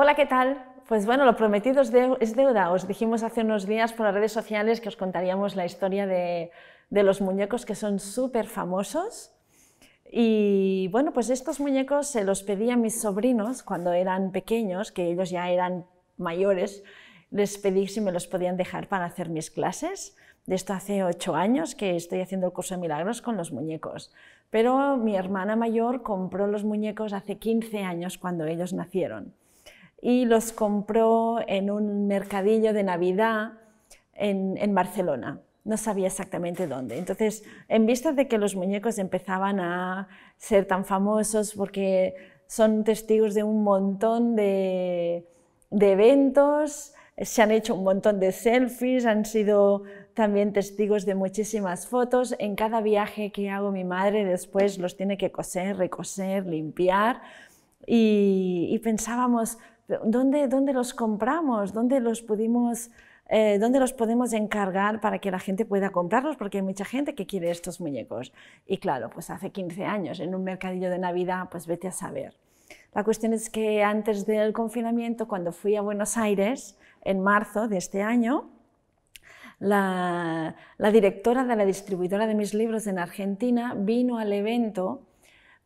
Hola, ¿qué tal? Pues bueno, lo prometido es deuda. Os dijimos hace unos días por las redes sociales que os contaríamos la historia de, los muñecos que son súper famosos. Y bueno, pues estos muñecos se los pedí a mis sobrinos cuando eran pequeños, que ellos ya eran mayores, les pedí si me los podían dejar para hacer mis clases. De esto hace ocho años que estoy haciendo el curso de milagros con los muñecos. Pero mi hermana mayor compró los muñecos hace 15 años cuando ellos nacieron y los compró en un mercadillo de Navidad en, Barcelona. No sabía exactamente dónde. Entonces, en vista de que los muñecos empezaban a ser tan famosos porque son testigos de un montón de, de eventos, se han hecho un montón de selfies, han sido también testigos de muchísimas fotos. En cada viaje que hago mi madre después los tiene que coser, recoser, limpiar y, pensábamos, ¿dónde, ¿dónde los compramos? ¿Dónde los pudimos... Eh, dónde los podemos encargar para que la gente pueda comprarlos, porque hay mucha gente que quiere estos muñecos. Y claro, pues hace 15 años, en un mercadillo de Navidad, pues vete a saber. La cuestión es que antes del confinamiento, cuando fui a Buenos Aires, en marzo de este año, la directora de la distribuidora de mis libros en Argentina vino al evento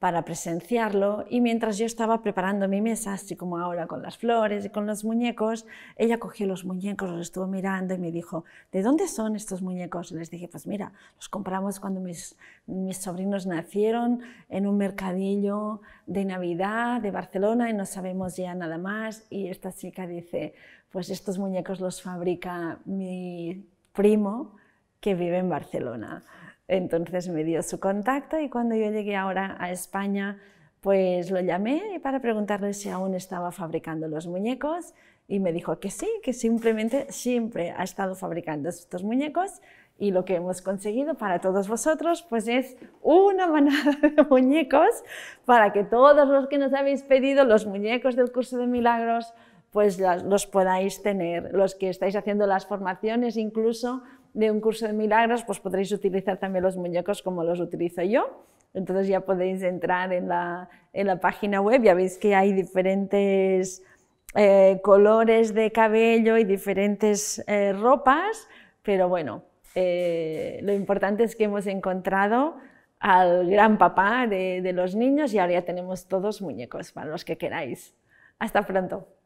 para presenciarlo y mientras yo estaba preparando mi mesa, así como ahora con las flores y con los muñecos, ella cogió los muñecos, los estuvo mirando y me dijo, ¿de dónde son estos muñecos? Y les dije, pues mira, los compramos cuando mis, mis sobrinos nacieron en un mercadillo de Navidad de Barcelona y no sabemos ya nada más. Y esta chica dice, pues estos muñecos los fabrica mi primo que vive en Barcelona. Entonces me dio su contacto y cuando yo llegué ahora a España, pues lo llamé para preguntarle si aún estaba fabricando los muñecos y me dijo que sí, que simplemente siempre ha estado fabricando estos muñecos y lo que hemos conseguido para todos vosotros pues es una manada de muñecos para que todos los que nos habéis pedido los muñecos del curso de milagros pues los podáis tener, los que estáis haciendo las formaciones incluso de un curso de milagros, pues podréis utilizar también los muñecos como los utilizo yo. Entonces ya podéis entrar en la, página web, ya veis que hay diferentes eh, colores de cabello y diferentes eh, ropas, pero bueno, eh, lo importante es que hemos encontrado al gran papá de, de los niños y ahora ya tenemos todos muñecos para los que queráis. Hasta pronto.